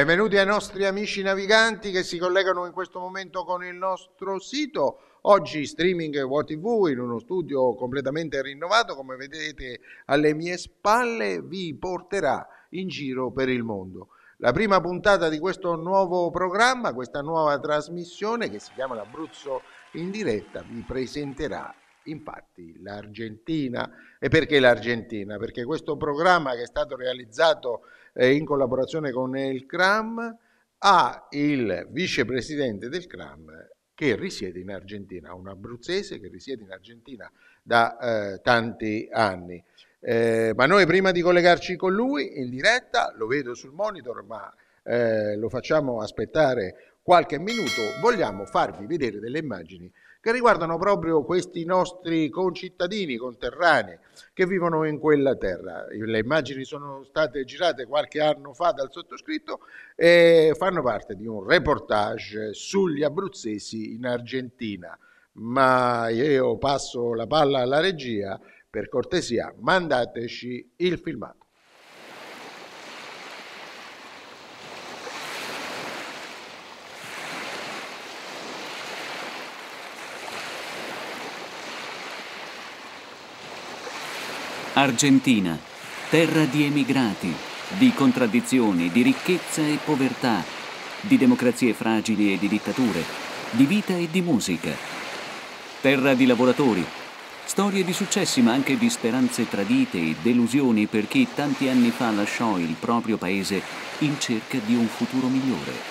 Benvenuti ai nostri amici naviganti che si collegano in questo momento con il nostro sito. Oggi streaming WTV in uno studio completamente rinnovato, come vedete alle mie spalle, vi porterà in giro per il mondo. La prima puntata di questo nuovo programma, questa nuova trasmissione che si chiama L'Abruzzo in diretta, vi presenterà Infatti l'Argentina, e perché l'Argentina? Perché questo programma che è stato realizzato eh, in collaborazione con il CRAM ha il vicepresidente del CRAM che risiede in Argentina, un abruzzese che risiede in Argentina da eh, tanti anni. Eh, ma noi prima di collegarci con lui in diretta, lo vedo sul monitor, ma eh, lo facciamo aspettare qualche minuto, vogliamo farvi vedere delle immagini che riguardano proprio questi nostri concittadini, conterranei, che vivono in quella terra. Le immagini sono state girate qualche anno fa dal sottoscritto e fanno parte di un reportage sugli abruzzesi in Argentina. Ma io passo la palla alla regia, per cortesia mandateci il filmato. Argentina, terra di emigrati, di contraddizioni, di ricchezza e povertà, di democrazie fragili e di dittature, di vita e di musica. Terra di lavoratori, storie di successi ma anche di speranze tradite e delusioni per chi tanti anni fa lasciò il proprio paese in cerca di un futuro migliore.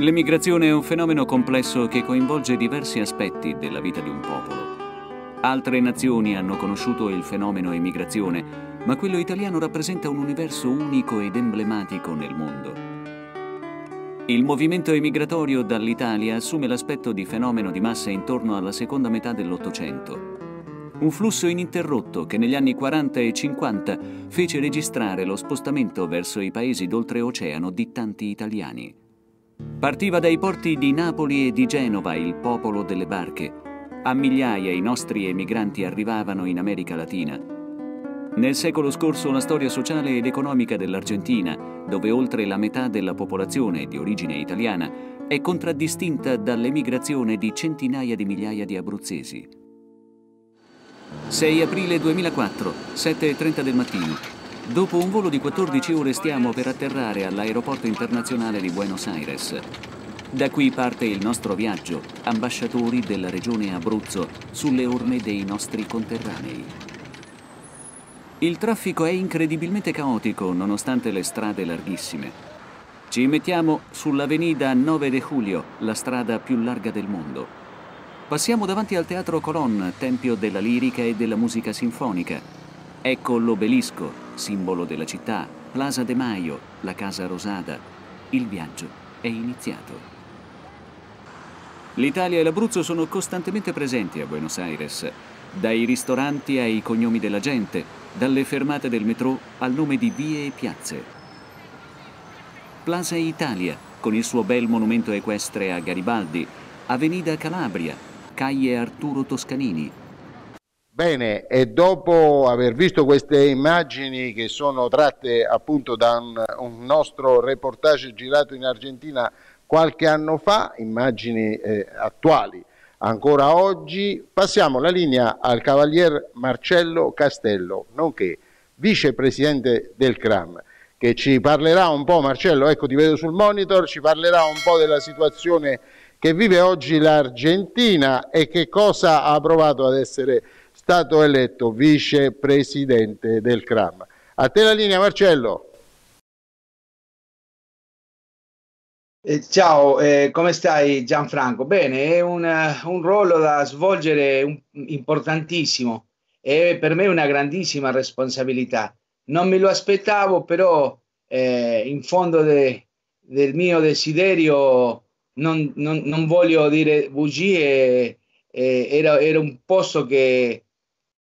L'emigrazione è un fenomeno complesso che coinvolge diversi aspetti della vita di un popolo. Altre nazioni hanno conosciuto il fenomeno emigrazione, ma quello italiano rappresenta un universo unico ed emblematico nel mondo. Il movimento emigratorio dall'Italia assume l'aspetto di fenomeno di massa intorno alla seconda metà dell'Ottocento. Un flusso ininterrotto che negli anni 40 e 50 fece registrare lo spostamento verso i paesi d'oltreoceano di tanti italiani. Partiva dai porti di Napoli e di Genova il popolo delle barche. A migliaia i nostri emigranti arrivavano in America Latina. Nel secolo scorso la storia sociale ed economica dell'Argentina, dove oltre la metà della popolazione è di origine italiana, è contraddistinta dall'emigrazione di centinaia di migliaia di abruzzesi. 6 aprile 2004, 7.30 del mattino, Dopo un volo di 14 ore stiamo per atterrare all'aeroporto internazionale di Buenos Aires. Da qui parte il nostro viaggio, ambasciatori della regione Abruzzo, sulle orme dei nostri conterranei. Il traffico è incredibilmente caotico nonostante le strade larghissime. Ci mettiamo sull'Avenida 9 de Julio, la strada più larga del mondo. Passiamo davanti al Teatro Colón, tempio della lirica e della musica sinfonica. Ecco l'obelisco, simbolo della città, Plaza de Mayo, la Casa Rosada. Il viaggio è iniziato. L'Italia e l'Abruzzo sono costantemente presenti a Buenos Aires, dai ristoranti ai cognomi della gente, dalle fermate del metro al nome di vie e piazze. Plaza Italia, con il suo bel monumento equestre a Garibaldi, Avenida Calabria, Caglie Arturo Toscanini, Bene, e dopo aver visto queste immagini che sono tratte appunto da un, un nostro reportage girato in Argentina qualche anno fa, immagini eh, attuali ancora oggi, passiamo la linea al cavalier Marcello Castello, nonché vicepresidente del CRAM, che ci parlerà un po', Marcello, ecco ti vedo sul monitor, ci parlerà un po' della situazione che vive oggi l'Argentina e che cosa ha provato ad essere stato eletto vicepresidente del CRAM. A te la linea Marcello. Eh, ciao, eh, come stai Gianfranco? Bene, è un, eh, un ruolo da svolgere un, importantissimo e per me una grandissima responsabilità. Non me lo aspettavo, però eh, in fondo de, del mio desiderio non, non, non voglio dire bugie, eh, era, era, un posto che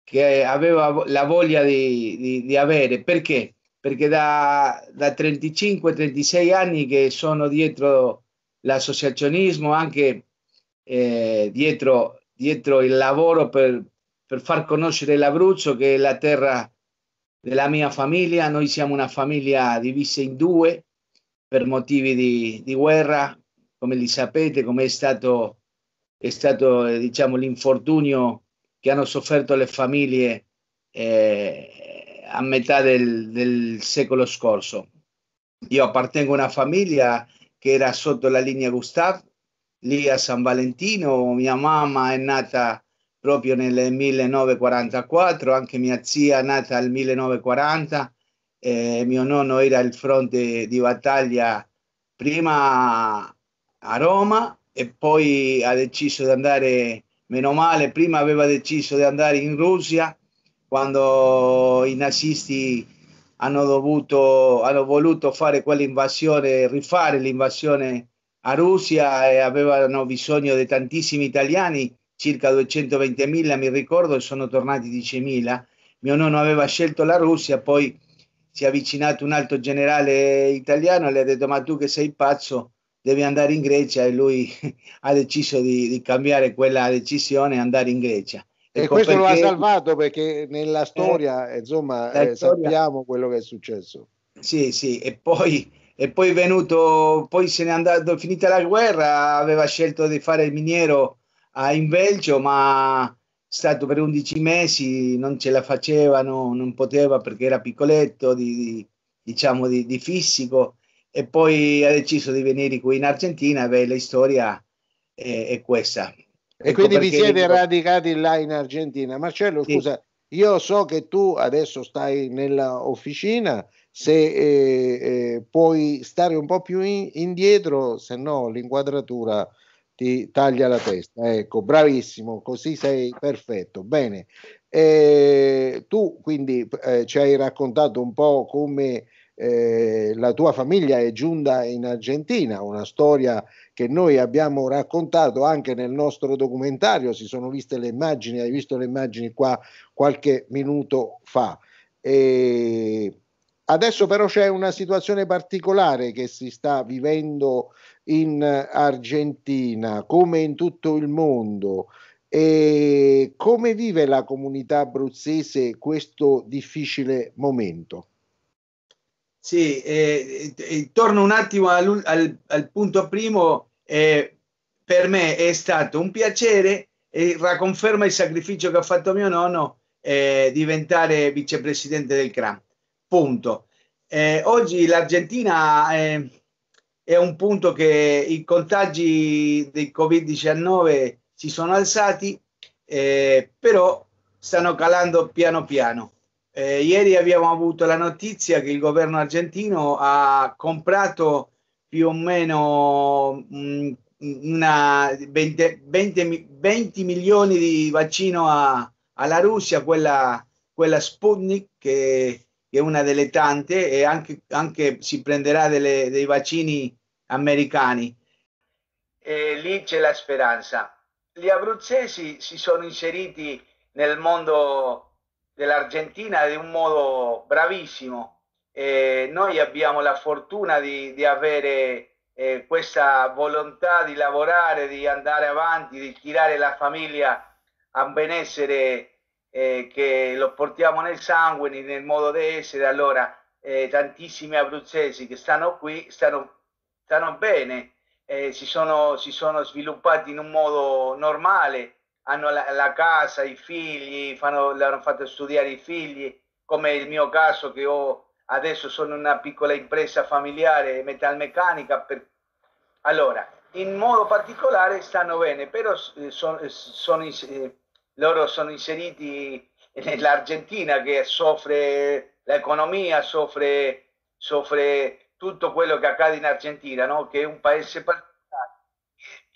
che aveva la voglia di, di, di avere. Perché? Perché da, da 35-36 anni che sono dietro l'associazionismo, anche eh, dietro, dietro il lavoro per, per far conoscere l'Abruzzo, che è la terra della mia famiglia. Noi siamo una famiglia divisa in due per motivi di, di guerra, come li sapete, come è stato, è stato eh, diciamo, l'infortunio che hanno sofferto le famiglie eh, a metà del, del secolo scorso. Io appartengo a una famiglia che era sotto la linea Gustave, lì a San Valentino, mia mamma è nata proprio nel 1944, anche mia zia è nata nel 1940, eh, mio nonno era al fronte di battaglia prima a Roma e poi ha deciso di andare Meno male, prima aveva deciso di andare in Russia quando i nazisti hanno, dovuto, hanno voluto fare quell'invasione, rifare l'invasione a Russia e avevano bisogno di tantissimi italiani, circa 220.000 mi ricordo, e sono tornati 10.000. Mio nonno aveva scelto la Russia, poi si è avvicinato un altro generale italiano e gli ha detto ma tu che sei pazzo, deve andare in Grecia e lui ha deciso di, di cambiare quella decisione e andare in Grecia. Ecco e questo perché... lo ha salvato perché nella eh, storia, eh, insomma, eh, storia... sappiamo quello che è successo. Sì, sì, e poi, e poi è venuto, poi se n'è andato, finita la guerra, aveva scelto di fare il miniero ah, in Belgio, ma è stato per 11 mesi, non ce la faceva, no, non poteva perché era piccoletto, di, di, diciamo di, di fisico e poi ha deciso di venire qui in Argentina, beh, la storia è, è questa. E ecco quindi vi siete dico... radicati là in Argentina. Marcello, sì. scusa, io so che tu adesso stai nell'officina, se eh, eh, puoi stare un po' più in, indietro, se no l'inquadratura ti taglia la testa. Ecco, bravissimo, così sei perfetto. Bene, eh, tu quindi eh, ci hai raccontato un po' come eh, la tua famiglia è giunta in Argentina, una storia che noi abbiamo raccontato anche nel nostro documentario, si sono viste le immagini, hai visto le immagini qua qualche minuto fa. E adesso però c'è una situazione particolare che si sta vivendo in Argentina, come in tutto il mondo. E come vive la comunità abruzzese questo difficile momento? Sì, eh, eh, torno un attimo al, al, al punto primo. Eh, per me è stato un piacere e racconferma il sacrificio che ha fatto mio nonno eh, diventare vicepresidente del CRAM. Punto. Eh, oggi l'Argentina eh, è un punto che i contagi del Covid-19 si sono alzati, però stanno calando piano piano. Eh, ieri abbiamo avuto la notizia che il governo argentino ha comprato più o meno mh, mm, una 20, 20, 20, milioni di vaccino a, alla Russia, quella, quella Sputnik che, che, è una delle tante e anche, anche si prenderà delle, dei vaccini americani. E lì c'è la speranza. Gli abruzzesi si sono inseriti nel mondo dell'Argentina di un modo bravissimo. Eh, noi abbiamo la fortuna di, di avere eh, questa volontà di lavorare, di andare avanti, di tirare la famiglia a un benessere eh, che lo portiamo nel sangue, nel modo di essere. Allora, eh, tantissimi abruzzesi che stanno qui stanno, stanno bene, eh, si sono, si sono sviluppati in un modo normale hanno la, la casa, i figli, fanno, l'hanno fatto studiare i figli, come il mio caso che ho adesso sono una piccola impresa familiare metalmeccanica. Per... Allora, in modo particolare stanno bene, però eh, eh, sono, sono, eh, loro sono inseriti nell'Argentina che soffre l'economia, soffre, soffre tutto quello che accade in Argentina, no? che è un paese particolare.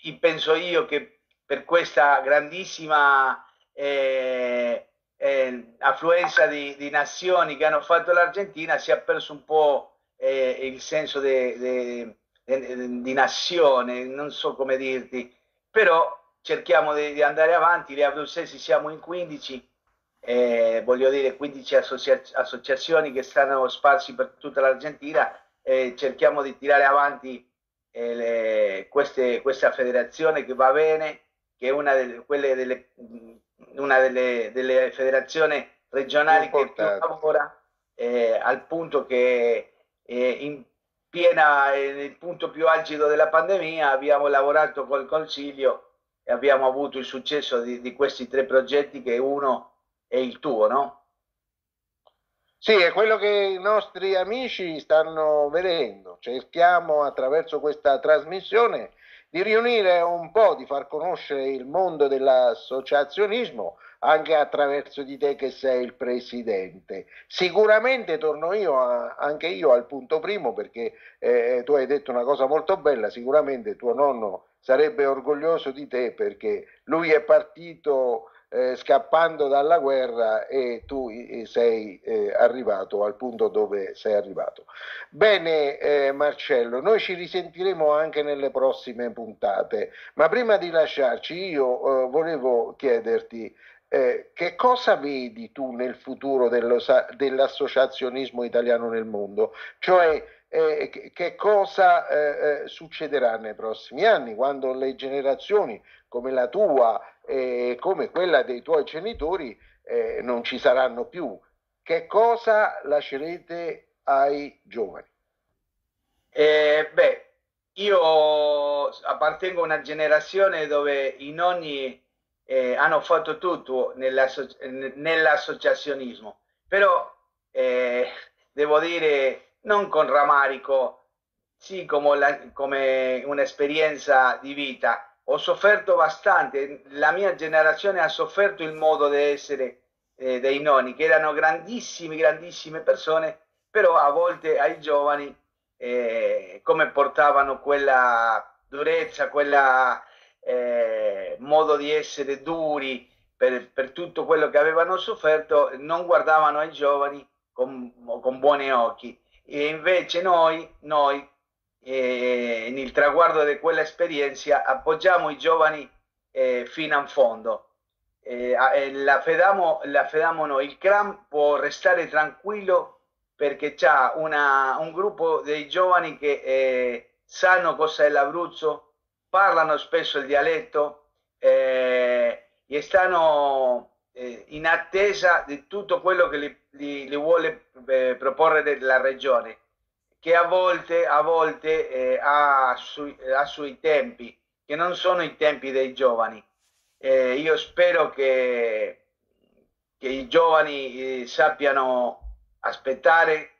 E penso io che per questa grandissima eh, eh, affluenza di, di, nazioni che hanno fatto l'Argentina si è perso un po' eh, il senso di nazione, non so come dirti, però cerchiamo di, di andare avanti, le abruzzesi siamo in 15, eh, voglio dire 15 associa- associazioni che stanno sparsi per tutta l'Argentina, cerchiamo di tirare avanti eh, le, queste, questa federazione che va bene che è una delle, delle, mm, una delle, delle federazioni regionali che più lavora, eh, al punto che eh, in piena, nel punto più algido della pandemia abbiamo lavorato col Consiglio e abbiamo avuto il successo di, di questi tre progetti che uno è il tuo, no? Sì, è quello che i nostri amici stanno vedendo. Cerchiamo attraverso questa trasmissione di riunire un po', di far conoscere il mondo dell'associazionismo anche attraverso di te che sei il presidente. Sicuramente torno io a, anche io al punto primo perché eh, tu hai detto una cosa molto bella, sicuramente tuo nonno sarebbe orgoglioso di te perché lui è partito eh, scappando dalla guerra e tu sei eh, arrivato al punto dove sei arrivato. Bene eh, Marcello, noi ci risentiremo anche nelle prossime puntate, ma prima di lasciarci io eh, volevo chiederti eh, che cosa vedi tu nel futuro dello, dell'associazionismo italiano nel mondo? Cioè, eh, che cosa eh, eh, succederà nei prossimi anni quando le generazioni come la tua eh, come quella dei tuoi genitori eh, non ci saranno più. Che cosa lascerete ai giovani? Eh, beh, io appartengo a una generazione dove i nonni eh, hanno fatto tutto nell'asso- nell'associazionismo, però eh, devo dire non con ramarico, sì come, la, come un'esperienza di vita, ho sofferto bastante, la mia generazione ha sofferto il modo di essere eh, dei nonni, che erano grandissime, grandissime persone, però a volte ai giovani eh, come portavano quella durezza, quel eh, modo di essere duri per, per, tutto quello che avevano sofferto, non guardavano ai giovani con, con buoni occhi. E invece noi, noi eh, nel traguardo di quella esperienza, appoggiamo i giovani eh, fino a fondo. Eh, eh la, fediamo, la fediamo noi. Il CRAM può restare tranquillo perché c'è un gruppo dei giovani che eh, sanno cosa è l'Abruzzo, parlano spesso il dialetto eh, e stanno in attesa di tutto quello che li, li, li vuole proporre la regione che a volte, a volte eh, ha, sui, ha, sui tempi, che non sono i tempi dei giovani. Eh, io spero che, che i giovani eh, sappiano aspettare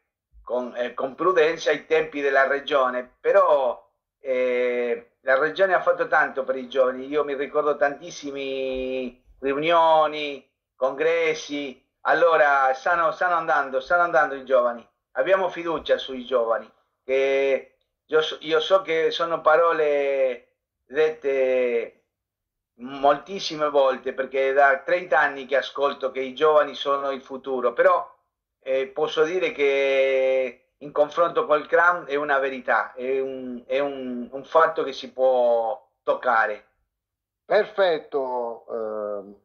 con, eh, con, prudenza i tempi della regione, però eh, la regione ha fatto tanto per i giovani, io mi ricordo tantissime riunioni, congressi, allora stanno, stanno andando, stanno andando i giovani abbiamo fiducia sui giovani, che io, io so che sono parole dette moltissime volte perché da 30 anni che ascolto che i giovani sono il futuro, però eh, posso dire che in confronto col CRAM è una verità, è, un, è un, un fatto che si può toccare. Perfetto, eh,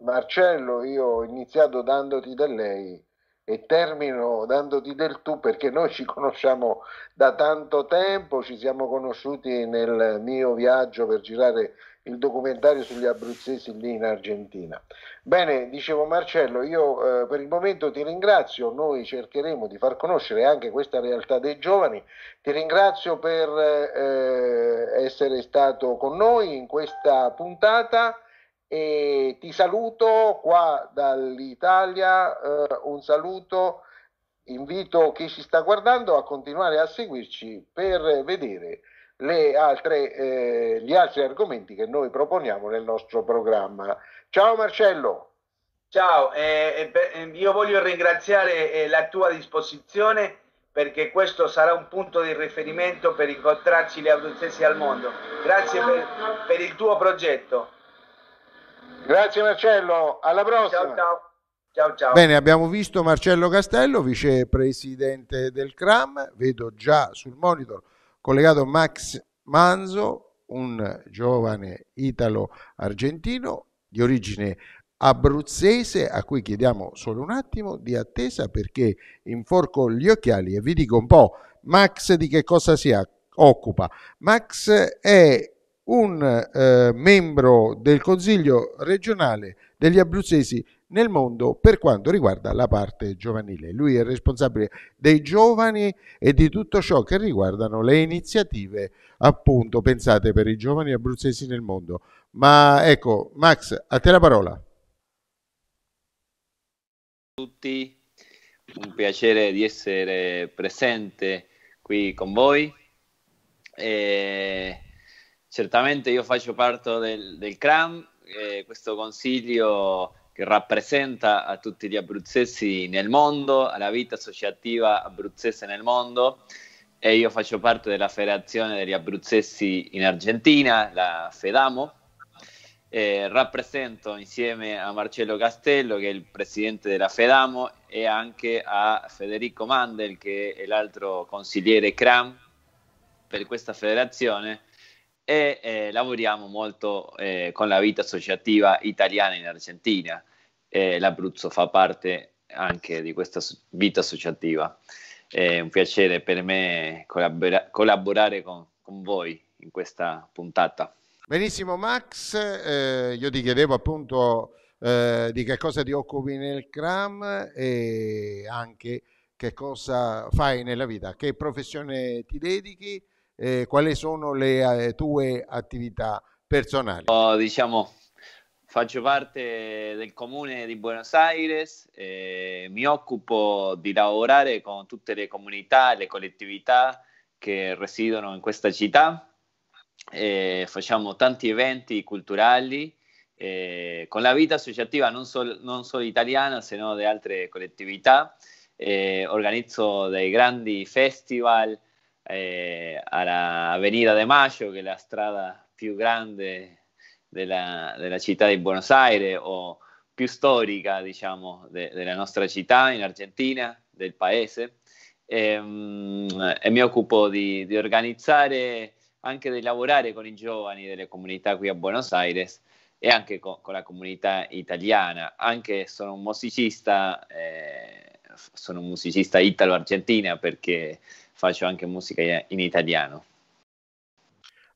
Marcello, io ho iniziato dandoti da lei e termino dandoti del tu perché noi ci conosciamo da tanto tempo, ci siamo conosciuti nel mio viaggio per girare il documentario sugli abruzzesi lì in Argentina. Bene, dicevo Marcello, io eh, per il momento ti ringrazio, noi cercheremo di far conoscere anche questa realtà dei giovani, ti ringrazio per eh, eh essere stato con noi in questa puntata e ti saluto qua dall'Italia, eh, un saluto, invito chi ci sta guardando a continuare a seguirci per vedere altre, eh, gli altri argomenti che noi proponiamo nel nostro programma. Ciao Marcello! Ciao, eh, eh, eh io voglio ringraziare eh, la tua disposizione perché questo sarà un punto di riferimento per incontrarci gli abruzzesi al mondo. Grazie per, per il tuo progetto. Grazie Marcello, alla prossima. Ciao, ciao. Ciao, ciao. Bene, abbiamo visto Marcello Castello, vicepresidente del CRAM, vedo già sul monitor collegato Max Manzo, un giovane italo-argentino di origine abruzzese a cui chiediamo solo un attimo di attesa perché inforco gli occhiali e vi dico un po' Max di che cosa si occupa. Max è un eh, membro del Consiglio regionale degli abruzzesi nel mondo per quanto riguarda la parte giovanile. Lui è responsabile dei giovani e di tutto ciò che riguardano le iniziative appunto pensate per i giovani abruzzesi nel mondo. Ma ecco, Max, a te la parola. A tutti, un piacere di essere presente qui con voi. E eh, certamente io faccio parte del, del CRAM, eh, questo consiglio che rappresenta a tutti gli abruzzesi nel mondo, alla vita associativa abruzzese nel mondo e io faccio parte della Federazione degli Abruzzesi in Argentina, la Fedamo. Eh, rappresento insieme a Marcello Castello, che è il presidente della Fedamo, e anche a Federico Mandel, che è l'altro consigliere CRAM per questa federazione, e eh, lavoriamo molto eh, con la vita associativa italiana in Argentina. Eh, L'Abruzzo fa parte anche di questa vita associativa. È un piacere per me collabora- collaborare con, con voi in questa puntata. Benissimo Max, eh, io ti chiedevo appunto eh, di che cosa ti occupi nel CRAM e anche che cosa fai nella vita, che professione ti dedichi eh, quali sono le eh, tue attività personali? Oh, diciamo, faccio parte del comune di Buenos Aires, eh, mi occupo di lavorare con tutte le comunità, e le collettività che residono in questa città, eh, facciamo tanti eventi culturali. Eh, con la vita associativa non, sol- non solo italiana, se no di altre collettività, organizzo dei grandi festival, eh, alla Avenida de Mayo, che è la strada più grande della, della città di Buenos Aires o più storica, diciamo, de, della nostra città in Argentina, del paese. E, ehm, e mi occupo di, di organizzare anche di lavorare con i giovani delle comunità qui a Buenos Aires e anche con, con la comunità italiana. Anche sono un musicista, eh, sono un musicista italo-argentina perché faccio anche musica in italiano.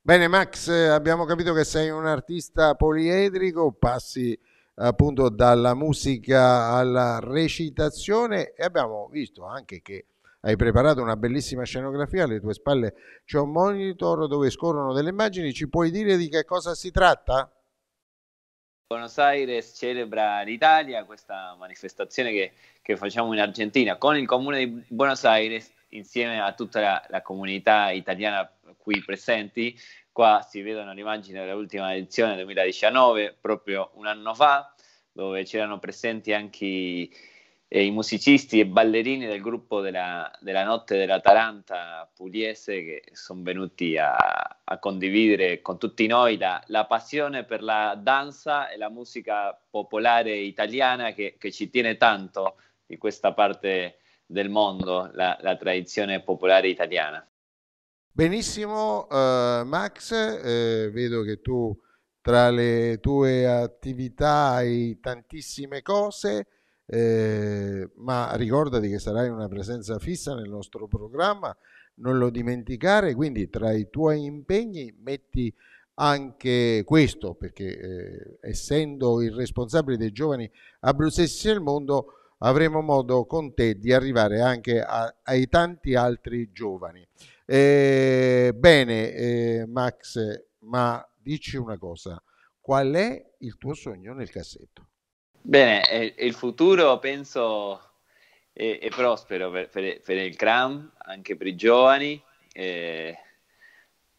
Bene Max, eh, abbiamo capito che sei un artista poliedrico, passi appunto dalla musica alla recitazione e abbiamo visto anche che hai preparato una bellissima scenografia, alle tue spalle c'è un monitor dove scorrono delle immagini, ci puoi dire di che cosa si tratta? Buenos Aires celebra l'Italia, questa manifestazione che, che facciamo in Argentina con il comune di Buenos Aires insieme a tutta la, la comunità italiana qui presenti. Qua si vedono l'immagine dell'ultima edizione 2019, proprio un anno fa, dove c'erano presenti anche i musicisti e ballerini del gruppo della, della Notte dell'Atalanta pugliese che sono venuti a, a, condividere con tutti noi la, la, passione per la danza e la musica popolare italiana che, che ci tiene tanto di questa parte del mondo la, la tradizione popolare italiana. Benissimo, uh, Max, eh, vedo che tu tra le tue attività hai tantissime cose, eh, ma ricordati che sarai una presenza fissa nel nostro programma, non lo dimenticare, quindi tra i tuoi impegni metti anche questo, perché eh, essendo il responsabile dei giovani abruzzesi nel mondo, avremo modo con te di arrivare anche a, ai tanti altri giovani. Eh, bene, eh, Max, ma dici una cosa, qual è il tuo sogno nel cassetto? Bene, il futuro penso è, è prospero per, per, per, il CRAM, anche per i giovani. Eh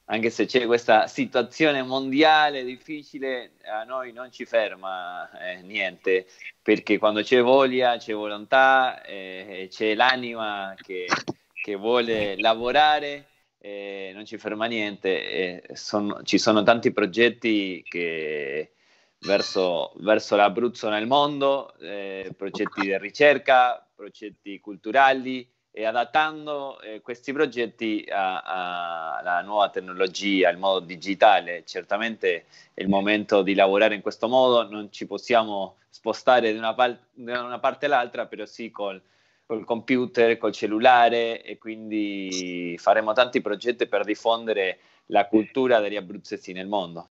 anche se c'è questa situazione mondiale difficile, a noi non ci ferma eh, niente, perché quando c'è voglia, c'è volontà, eh, c'è l'anima che, che vuole lavorare, eh, non ci ferma niente. Son, ci sono tanti progetti che, verso, verso l'Abruzzo nel mondo, eh, progetti di ricerca, progetti culturali e adattando eh, questi progetti alla nuova tecnologia, al modo digitale. Certamente è il momento di lavorare in questo modo, non ci possiamo spostare da una, pal- una parte all'altra, però sì col, col computer, col cellulare e quindi faremo tanti progetti per diffondere la cultura degli abruzzesi nel mondo.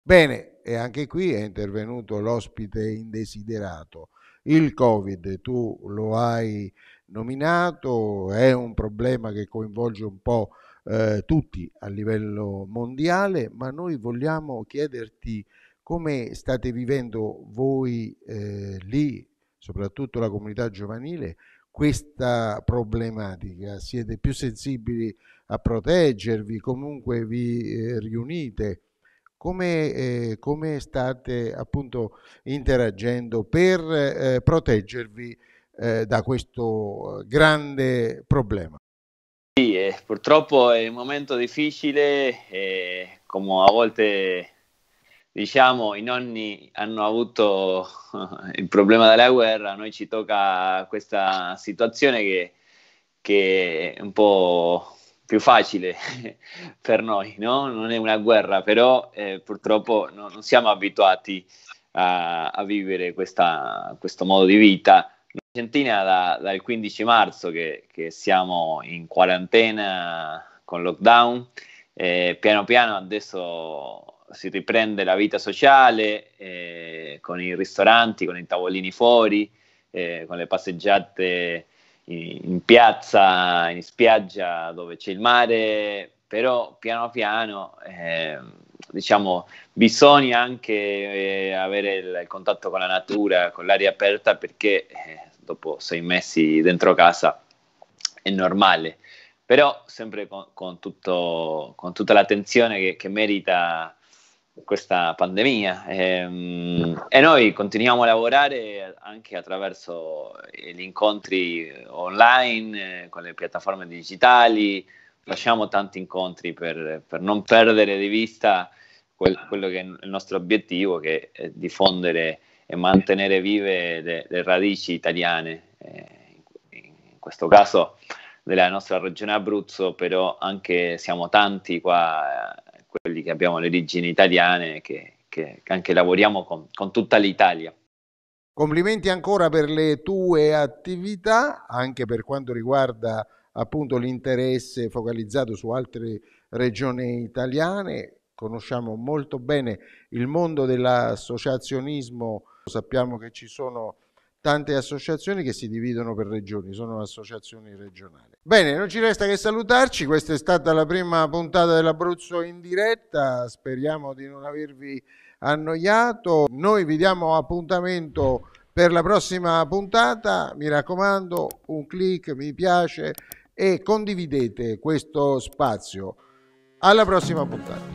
Bene, e anche qui è intervenuto l'ospite indesiderato. Il Covid, tu lo hai nominato, è un problema che coinvolge un po' eh, tutti a livello mondiale, ma noi vogliamo chiederti come state vivendo voi eh, lì, soprattutto la comunità giovanile, questa problematica? Siete più sensibili a proteggervi, comunque vi eh, riunite? Come, eh, come, state appunto interagendo per eh, proteggervi eh, da questo eh, grande problema. Sì, eh, purtroppo è un momento difficile, eh, come a volte diciamo i nonni hanno avuto eh, il problema della guerra, noi ci tocca questa situazione che, che è un po' più facile per noi, no? non è una guerra, però eh, purtroppo no, non siamo abituati a, a vivere questa, questo modo di vita Argentina da, dal 15 marzo che, che, siamo in quarantena con lockdown, eh, piano piano adesso si riprende la vita sociale eh, con i ristoranti, con i tavolini fuori, eh, con le passeggiate in, in, piazza, in spiaggia dove c'è il mare, però piano piano ehm, diciamo, bisogna anche eh, avere il, il, contatto con la natura, con l'aria aperta, perché eh, dopo sei mesi dentro casa è normale, però sempre con, con, tutto, con tutta l'attenzione che, che, merita questa pandemia e, ehm, e, noi continuiamo a lavorare anche attraverso gli incontri online eh, con le piattaforme digitali facciamo tanti incontri per, per non perdere di vista quel, quello che è il nostro obiettivo che è diffondere e mantenere vive le, le radici italiane, eh, in questo caso della nostra regione Abruzzo, però anche siamo tanti qua, eh, quelli che abbiamo le origini italiane, che, che anche lavoriamo con, con tutta l'Italia. Complimenti ancora per le tue attività, anche per quanto riguarda appunto l'interesse focalizzato su altre regioni italiane. Conosciamo molto bene il mondo dell'associazionismo Sappiamo che ci sono tante associazioni che si dividono per regioni, sono associazioni regionali. Bene, non ci resta che salutarci, questa è stata la prima puntata dell'Abruzzo in diretta, speriamo di non avervi annoiato, noi vi diamo appuntamento per la prossima puntata, mi raccomando un clic, mi piace e condividete questo spazio. Alla prossima puntata.